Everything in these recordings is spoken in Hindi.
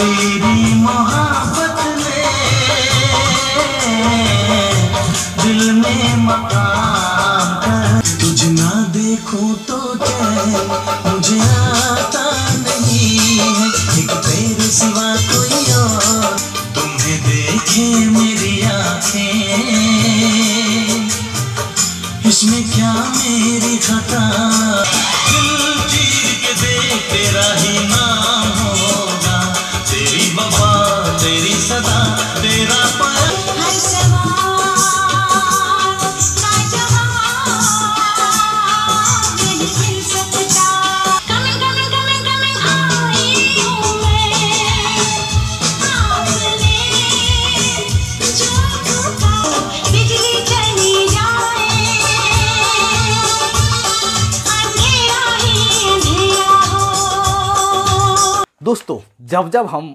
तेरी मोहब्बत ने दिल में मकान तुझ ना देखूं तो दोस्तों जब जब हम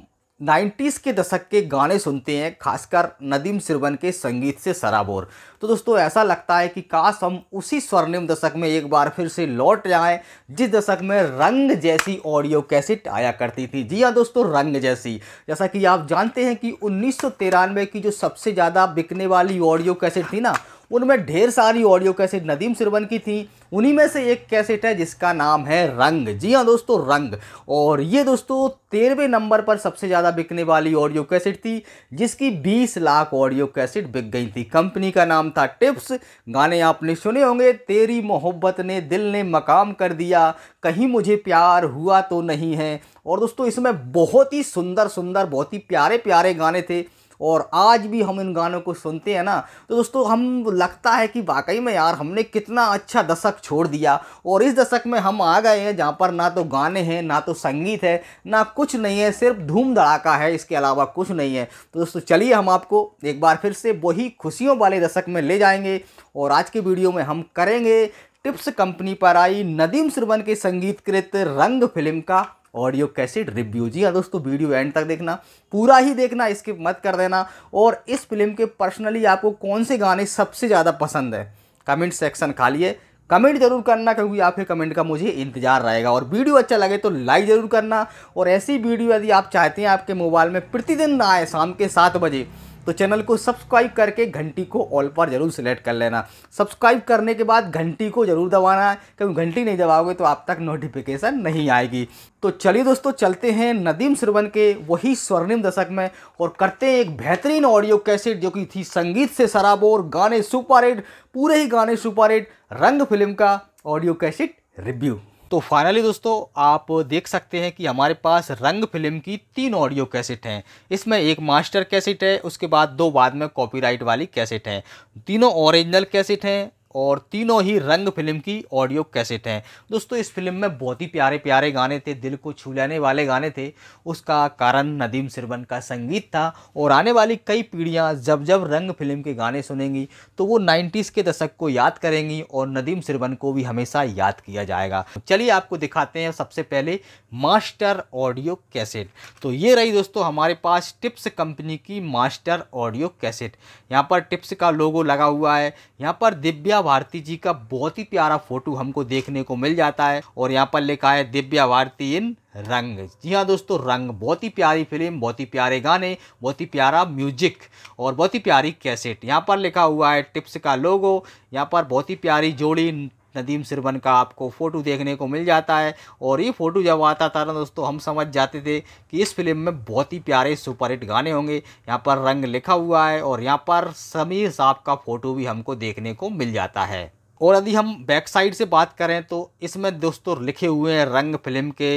90s के दशक के गाने सुनते हैं खासकर नदीम सिरवन के संगीत से सराबोर तो दोस्तों ऐसा लगता है कि काश हम उसी स्वर्णिम दशक में एक बार फिर से लौट जाएं जिस दशक में रंग जैसी ऑडियो कैसेट आया करती थी जी हाँ दोस्तों रंग जैसी जैसा कि आप जानते हैं कि उन्नीस की जो सबसे ज़्यादा बिकने वाली ऑडियो कैसेट थी ना उनमें ढेर सारी ऑडियो कैसेट नदीम सिरवन की थी उन्हीं में से एक कैसेट है जिसका नाम है रंग जी हाँ दोस्तों रंग और ये दोस्तों तेरहवें नंबर पर सबसे ज़्यादा बिकने वाली ऑडियो कैसेट थी जिसकी 20 लाख ऑडियो कैसेट बिक गई थी कंपनी का नाम था टिप्स गाने आपने सुने होंगे तेरी मोहब्बत ने दिल ने मकाम कर दिया कहीं मुझे प्यार हुआ तो नहीं है और दोस्तों इसमें बहुत ही सुंदर सुंदर बहुत ही प्यारे प्यारे गाने थे और आज भी हम इन गानों को सुनते हैं ना तो दोस्तों हम लगता है कि वाकई में यार हमने कितना अच्छा दशक छोड़ दिया और इस दशक में हम आ गए हैं जहाँ पर ना तो गाने हैं ना तो संगीत है ना कुछ नहीं है सिर्फ धूम धड़ाका है इसके अलावा कुछ नहीं है तो दोस्तों चलिए हम आपको एक बार फिर से वही खुशियों वाले दशक में ले जाएंगे और आज के वीडियो में हम करेंगे टिप्स कंपनी पर आई नदीम सुरवन के संगीतकृत रंग फिल्म का ऑडियो कैसेट रिव्यू जी हाँ दोस्तों वीडियो एंड तक देखना पूरा ही देखना इसके मत कर देना और इस फिल्म के पर्सनली आपको कौन से गाने सबसे ज़्यादा पसंद है कमेंट सेक्शन खालिए कमेंट जरूर करना क्योंकि आपके कमेंट का मुझे इंतजार रहेगा और वीडियो अच्छा लगे तो लाइक ज़रूर करना और ऐसी वीडियो यदि आप चाहते हैं आपके मोबाइल में प्रतिदिन आए शाम के सात बजे तो चैनल को सब्सक्राइब करके घंटी को ऑल पर जरूर सेलेक्ट कर लेना सब्सक्राइब करने के बाद घंटी को जरूर दबाना है क्योंकि घंटी नहीं दबाओगे तो आप तक नोटिफिकेशन नहीं आएगी तो चलिए दोस्तों चलते हैं नदीम सुरवन के वही स्वर्णिम दशक में और करते हैं एक बेहतरीन ऑडियो कैसेट जो कि थी संगीत से और गाने सुपर हिट पूरे ही गाने सुपर हिट रंग फिल्म का ऑडियो कैसेट रिव्यू तो फाइनली दोस्तों आप देख सकते हैं कि हमारे पास रंग फिल्म की तीन ऑडियो कैसेट हैं इसमें एक मास्टर कैसेट है उसके बाद दो बाद में कॉपीराइट वाली कैसेट हैं तीनों ओरिजिनल कैसेट हैं और तीनों ही रंग फिल्म की ऑडियो कैसेट हैं दोस्तों इस फिल्म में बहुत ही प्यारे प्यारे गाने थे दिल को छू लेने वाले गाने थे उसका कारण नदीम सिरवन का संगीत था और आने वाली कई पीढ़ियाँ जब जब रंग फिल्म के गाने सुनेंगी तो वो नाइन्टीज़ के दशक को याद करेंगी और नदीम सिरवन को भी हमेशा याद किया जाएगा चलिए आपको दिखाते हैं सबसे पहले मास्टर ऑडियो कैसेट तो ये रही दोस्तों हमारे पास टिप्स कंपनी की मास्टर ऑडियो कैसेट यहाँ पर टिप्स का लोगो लगा हुआ है यहाँ पर दिव्या भारती जी का बहुत ही प्यारा फोटो हमको देखने को मिल जाता है और यहाँ पर लिखा है दिव्या भारती इन रंग जी हाँ दोस्तों रंग बहुत ही प्यारी फिल्म बहुत ही प्यारे गाने बहुत ही प्यारा म्यूजिक और बहुत ही प्यारी कैसेट यहाँ पर लिखा हुआ है टिप्स का लोगो यहाँ पर बहुत ही प्यारी जोड़ी नदीम सिरवन का आपको फ़ोटो देखने को मिल जाता है और ये फ़ोटो जब आता था ना दोस्तों हम समझ जाते थे कि इस फिल्म में बहुत ही प्यारे सुपरहिट गाने होंगे यहाँ पर रंग लिखा हुआ है और यहाँ पर समीर साहब का फ़ोटो भी हमको देखने को मिल जाता है और यदि हम बैक साइड से बात करें तो इसमें दोस्तों लिखे हुए हैं रंग फिल्म के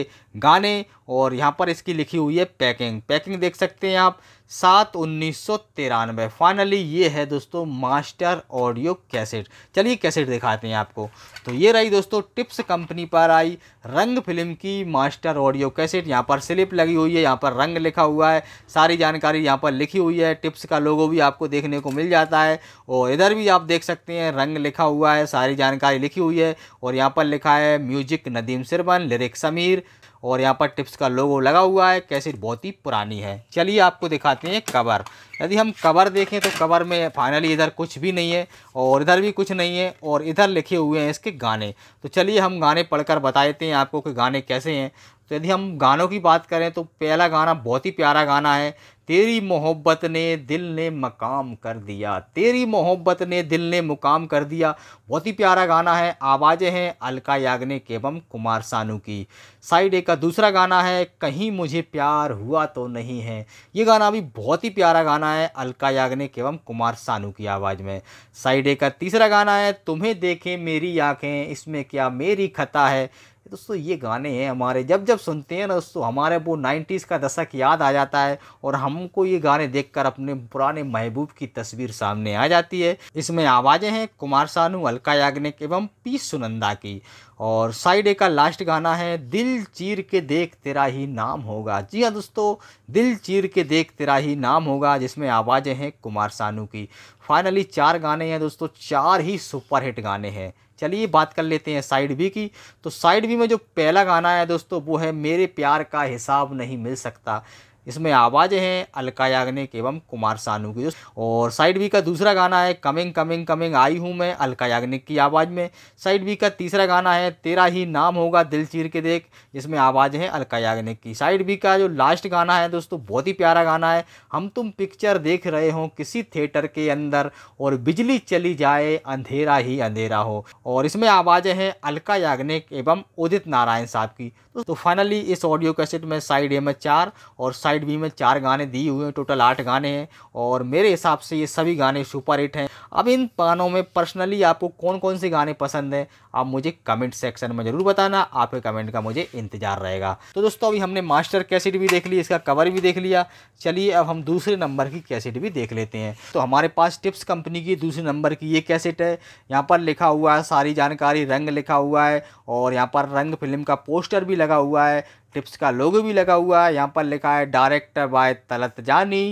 गाने और यहाँ पर इसकी लिखी हुई है पैकिंग पैकिंग देख सकते हैं आप सात उन्नीस सौ तिरानवे फाइनली ये है दोस्तों मास्टर ऑडियो कैसेट चलिए कैसेट दिखाते हैं आपको तो ये रही दोस्तों टिप्स कंपनी पर आई रंग फिल्म की मास्टर ऑडियो कैसेट यहाँ पर स्लिप लगी हुई है यहाँ पर रंग लिखा हुआ है सारी जानकारी यहाँ पर लिखी हुई है टिप्स का लोगो भी आपको देखने को मिल जाता है और इधर भी आप देख सकते हैं रंग लिखा हुआ है सारी जानकारी लिखी हुई है और यहाँ पर लिखा है म्यूजिक नदीम सिरवन लिरिक्स समीर और यहाँ पर टिप्स का लोगो लगा हुआ है कैसे बहुत ही पुरानी है चलिए आपको दिखाते हैं कवर यदि हम कवर देखें तो कवर में फाइनली इधर कुछ भी नहीं है और इधर भी कुछ नहीं है और इधर लिखे हुए हैं इसके गाने तो चलिए हम गाने पढ़कर बता देते हैं आपको कि गाने कैसे हैं तो यदि हम गानों की बात करें तो पहला गाना बहुत ही प्यारा गाना है तेरी मोहब्बत ने दिल ने मकाम कर दिया तेरी मोहब्बत ने दिल ने मुकाम कर दिया बहुत ही प्यारा गाना है आवाज़ें हैं अलका याग्निक एवं कुमार सानू की साइड ए का दूसरा गाना है कहीं मुझे प्यार हुआ तो नहीं है ये गाना भी बहुत ही प्यारा गाना है अलका याग्निक एवं कुमार सानू की आवाज़ में साइड ए का तीसरा गाना है तुम्हें देखें मेरी आँखें इसमें क्या मेरी खता है दोस्तों ये गाने हैं हमारे जब जब सुनते हैं ना दोस्तों हमारे वो नाइन्टीज़ का दशक याद आ जाता है और हमको ये गाने देखकर अपने पुराने महबूब की तस्वीर सामने आ जाती है इसमें आवाज़ें हैं कुमार सानू अलका याग्निक एवं पी सुनंदा की और साइड का लास्ट गाना है दिल चीर के देख तेरा ही नाम होगा जी हाँ दोस्तों दिल चीर के देख तेरा ही नाम होगा जिसमें आवाज़ें हैं कुमार सानू की फाइनली चार गाने हैं दोस्तों चार ही सुपरहिट गाने हैं चलिए बात कर लेते हैं साइड बी की तो साइड बी में जो पहला गाना है दोस्तों वो है मेरे प्यार का हिसाब नहीं मिल सकता इसमें आवाज़ें हैं अलका याग्निक एवं कुमार सानू की और साइड बी का दूसरा गाना है कमिंग कमिंग कमिंग आई हूँ मैं अलका याग्निक की आवाज़ में साइड बी का तीसरा गाना है तेरा ही नाम होगा दिल चीर के देख इसमें आवाज हैं अलका याग्निक की साइड बी का जो लास्ट गाना है दोस्तों बहुत ही प्यारा गाना है हम तुम पिक्चर देख रहे हो किसी थिएटर के अंदर और बिजली चली जाए अंधेरा ही अंधेरा हो और इसमें आवाज़ें हैं अलका याग्निक एवं उदित नारायण साहब की तो, तो फाइनली इस ऑडियो कैसेट में साइड एम चार और साइड साइड बी में चार गाने दिए हुए हैं टोटल आठ गाने हैं और मेरे हिसाब से ये सभी गाने सुपर हिट हैं अब इन गानों में पर्सनली आपको कौन कौन से गाने पसंद हैं आप मुझे कमेंट सेक्शन में ज़रूर बताना आपके कमेंट का मुझे इंतजार रहेगा तो दोस्तों अभी हमने मास्टर कैसेट भी देख ली इसका कवर भी देख लिया चलिए अब हम दूसरे नंबर की कैसेट भी देख लेते हैं तो हमारे पास टिप्स कंपनी की दूसरे नंबर की ये कैसेट है यहाँ पर लिखा हुआ है सारी जानकारी रंग लिखा हुआ है और यहाँ पर रंग फिल्म का पोस्टर भी लगा हुआ है टिप्स का लोगो भी लगा हुआ है यहाँ पर लिखा है director by Talat Jani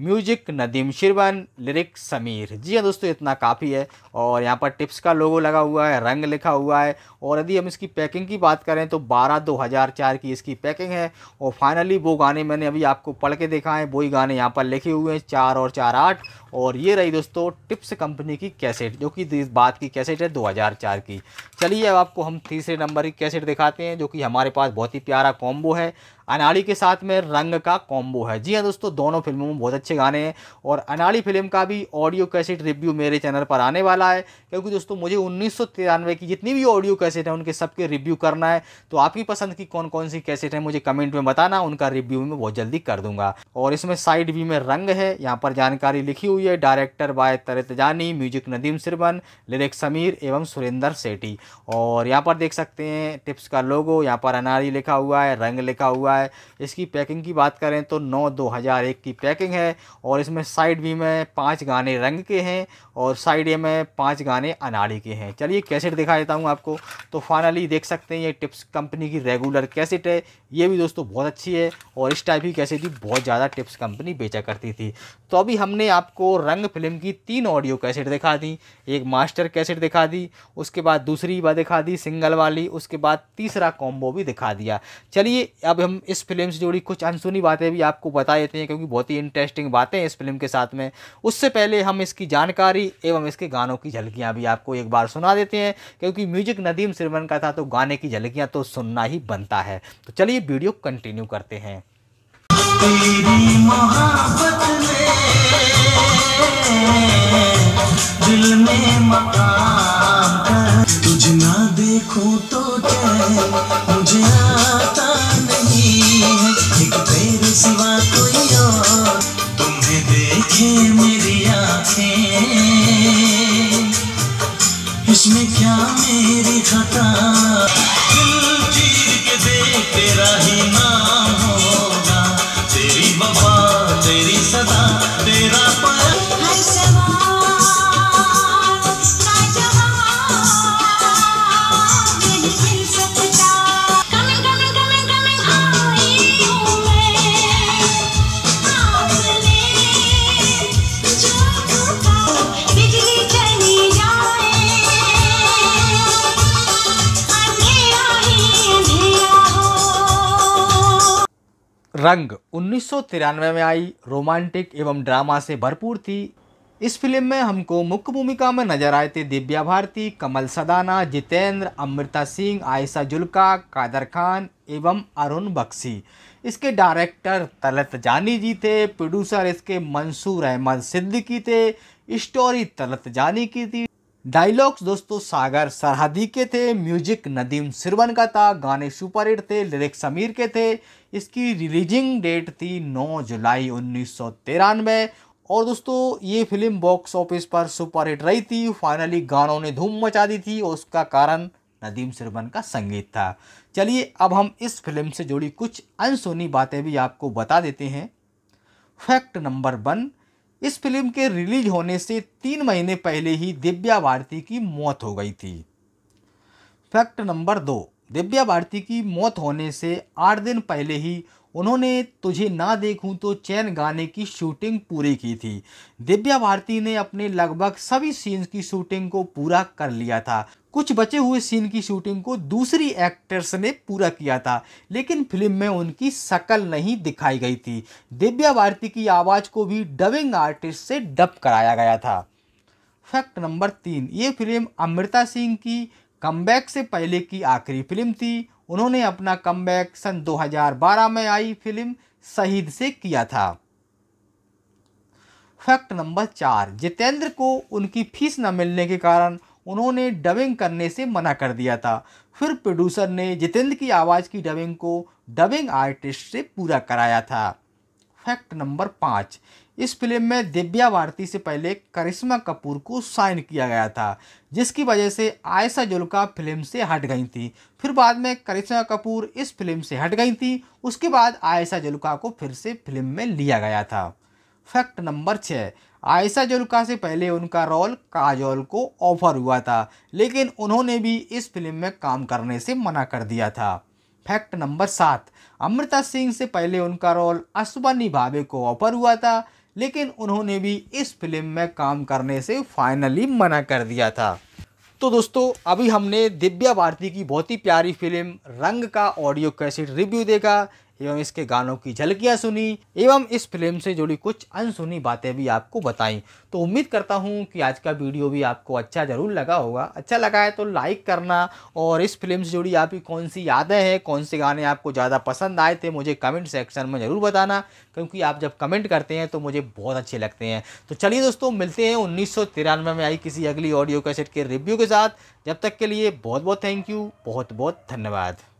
music Nadeem Shravan lyric Sameer ji हाँ दोस्तों इतना काफ़ी है और यहाँ पर टिप्स का लोगो लगा हुआ है रंग लिखा हुआ है और यदि हम इसकी पैकिंग की बात करें तो 12 2004 की इसकी पैकिंग है और फाइनली वो गाने मैंने अभी आपको पढ़ के देखा है वही गाने यहाँ पर लिखे हुए हैं चार और चार आठ और ये रही दोस्तों टिप्स कंपनी की कैसेट जो कि इस बात की कैसेट है 2004 की चलिए अब आपको हम तीसरे नंबर की कैसेट दिखाते हैं जो कि हमारे पास बहुत ही प्यारा कॉम्बो है अनाड़ी के साथ में रंग का कॉम्बो है जी हाँ दोस्तों दोनों फिल्मों में बहुत अच्छे गाने हैं और अनाड़ी फिल्म का भी ऑडियो कैसेट रिव्यू मेरे चैनल पर आने वाला है क्योंकि दोस्तों मुझे उन्नीस की जितनी भी ऑडियो कैसेट है उनके सबके रिव्यू करना है तो आपकी पसंद की कौन कौन सी कैसेट है मुझे कमेंट में बताना उनका रिव्यू मैं बहुत जल्दी कर दूंगा और इसमें साइड व्यू में रंग है यहाँ पर जानकारी लिखी हुई है director by Jani music Nadeem Shravan lyric Sameer एवं सुरेंद्र सेठी और यहाँ पर देख सकते हैं टिप्स का लोगो यहाँ पर अनारी लिखा हुआ है रंग लिखा हुआ है है इसकी पैकिंग की बात करें तो नौ दो हज़ार एक की पैकिंग है और इसमें साइड बी में पांच गाने रंग के हैं और साइड ए में पांच गाने अनाड़ी के हैं चलिए कैसेट दिखा देता हूँ आपको तो फाइनली देख सकते हैं ये टिप्स कंपनी की रेगुलर कैसेट है ये भी दोस्तों बहुत अच्छी है और इस टाइप की कैसेट भी बहुत ज़्यादा टिप्स कंपनी बेचा करती थी तो अभी हमने आपको रंग फिल्म की तीन ऑडियो कैसेट दिखा दी एक मास्टर कैसेट दिखा दी उसके बाद दूसरी बार दिखा दी सिंगल वाली उसके बाद तीसरा कॉम्बो भी दिखा दिया चलिए अब हम इस फिल्म से जुड़ी कुछ अनसुनी बातें भी आपको बता देते हैं क्योंकि बहुत ही इंटरेस्टिंग बातें हैं इस फिल्म के साथ में उससे पहले हम इसकी जानकारी एवं इसके गानों की झलकियाँ भी आपको एक बार सुना देते हैं क्योंकि म्यूजिक नदीम सिरमन का था तो गाने की झलकियाँ तो सुनना ही बनता है तो चलिए वीडियो कंटिन्यू करते हैं तेरी मोहब्बत में दिल में तुझ ना देखूं तो मुझे इसमें क्या मेरी खता दिल चीर के दे तेरा ही नाम होगा तेरी वफा तेरी सदा तेरा पर रंग उन्नीस में आई रोमांटिक एवं ड्रामा से भरपूर थी इस फिल्म में हमको मुख्य भूमिका में नजर आए थे दिव्या भारती कमल सदाना जितेंद्र अमृता सिंह आयशा जुल्का कादर खान एवं अरुण बख्शी इसके डायरेक्टर तलत जानी जी थे प्रोड्यूसर इसके मंसूर अहमद सिद्दीकी थे स्टोरी तलत जानी की थी डायलॉग्स दोस्तों सागर सरहदी के थे म्यूजिक नदीम सिरवन का था गाने सुपर हिट थे लिरिक समीर के थे इसकी रिलीजिंग डेट थी 9 जुलाई उन्नीस और दोस्तों ये फिल्म बॉक्स ऑफिस पर सुपर हिट रही थी फाइनली गानों ने धूम मचा दी थी और उसका कारण नदीम सिरवन का संगीत था चलिए अब हम इस फिल्म से जुड़ी कुछ अनसुनी बातें भी आपको बता देते हैं फैक्ट नंबर वन इस फिल्म के रिलीज होने से तीन महीने पहले ही दिव्या भारती की मौत हो गई थी फैक्ट नंबर दो दिव्या भारती की मौत होने से आठ दिन पहले ही उन्होंने तुझे ना देखूं तो चैन गाने की शूटिंग पूरी की थी दिव्या भारती ने अपने लगभग सभी सीन्स की शूटिंग को पूरा कर लिया था कुछ बचे हुए सीन की शूटिंग को दूसरी एक्टर्स ने पूरा किया था लेकिन फिल्म में उनकी शकल नहीं दिखाई गई थी दिव्या भारती की आवाज़ को भी डबिंग आर्टिस्ट से डब कराया गया था फैक्ट नंबर तीन ये फिल्म अमृता सिंह की कमबैक से पहले की आखिरी फिल्म थी उन्होंने अपना कम सन 2012 में आई फिल्म शहीद से किया था फैक्ट नंबर चार जितेंद्र को उनकी फीस न मिलने के कारण उन्होंने डबिंग करने से मना कर दिया था फिर प्रोड्यूसर ने जितेंद्र की आवाज़ की डबिंग को डबिंग आर्टिस्ट से पूरा कराया था फैक्ट नंबर पाँच इस फिल्म में दिव्या भारती से पहले करिश्मा कपूर को साइन किया गया था जिसकी वजह से आयशा जुल्का फिल्म से हट गई थी फिर बाद में करिश्मा कपूर इस फिल्म से हट गई थी उसके बाद आयशा जुल्का को फिर से फिल्म में लिया गया था फैक्ट नंबर छः आयशा जुल्का से पहले उनका रोल काजोल को ऑफर हुआ था लेकिन उन्होंने भी इस फिल्म में काम करने से मना कर दिया था फैक्ट नंबर सात अमृता सिंह से पहले उनका रोल अश्वनी भावे को ऑफर हुआ था लेकिन उन्होंने भी इस फिल्म में काम करने से फाइनली मना कर दिया था तो दोस्तों अभी हमने दिव्या भारती की बहुत ही प्यारी फिल्म रंग का ऑडियो कैसेट रिव्यू देखा एवं इसके गानों की झलकियाँ सुनी एवं इस फिल्म से जुड़ी कुछ अनसुनी बातें भी आपको बताई तो उम्मीद करता हूँ कि आज का वीडियो भी आपको अच्छा ज़रूर लगा होगा अच्छा लगा है तो लाइक करना और इस फिल्म से जुड़ी आपकी कौन सी यादें हैं कौन से गाने आपको ज़्यादा पसंद आए थे मुझे कमेंट सेक्शन में ज़रूर बताना क्योंकि आप जब कमेंट करते हैं तो मुझे बहुत अच्छे लगते हैं तो चलिए दोस्तों मिलते हैं उन्नीस में आई किसी अगली ऑडियो कैसेट के रिव्यू के साथ जब तक के लिए बहुत बहुत थैंक यू बहुत बहुत धन्यवाद